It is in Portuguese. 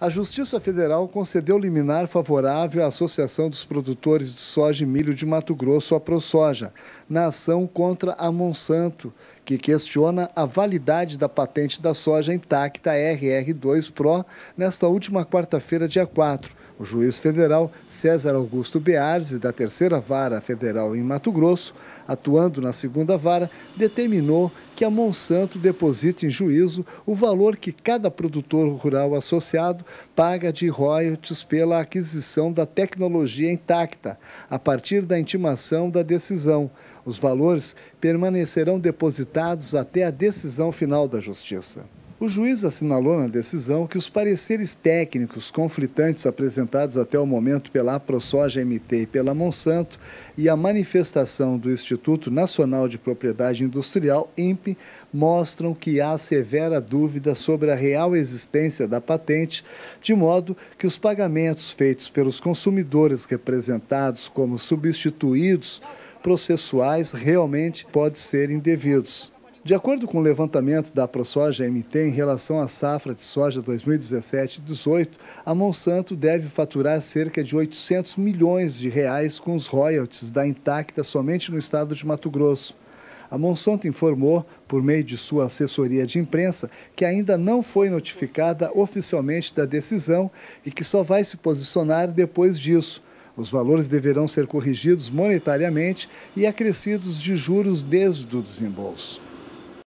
a Justiça Federal concedeu liminar favorável à Associação dos Produtores de Soja e Milho de Mato Grosso, a ProSoja, na ação contra a Monsanto, que questiona a validade da patente da soja intacta RR2 Pro nesta última quarta-feira, dia 4. O juiz federal César Augusto Bearzi, da Terceira Vara Federal em Mato Grosso, atuando na Segunda Vara, determinou que a Monsanto deposite em juízo o valor que cada produtor rural associado paga de royalties pela aquisição da tecnologia intacta, a partir da intimação da decisão. Os valores permanecerão depositados até a decisão final da Justiça. O juiz assinalou na decisão que os pareceres técnicos conflitantes apresentados até o momento pela Prosoja MT e pela Monsanto e a manifestação do Instituto Nacional de Propriedade Industrial, INPE, mostram que há severa dúvida sobre a real existência da patente, de modo que os pagamentos feitos pelos consumidores representados como substituídos processuais realmente podem ser indevidos. De acordo com o levantamento da ProSoja MT em relação à safra de soja 2017-18, a Monsanto deve faturar cerca de 800 milhões de reais com os royalties da Intacta somente no estado de Mato Grosso. A Monsanto informou, por meio de sua assessoria de imprensa, que ainda não foi notificada oficialmente da decisão e que só vai se posicionar depois disso. Os valores deverão ser corrigidos monetariamente e acrescidos de juros desde o desembolso.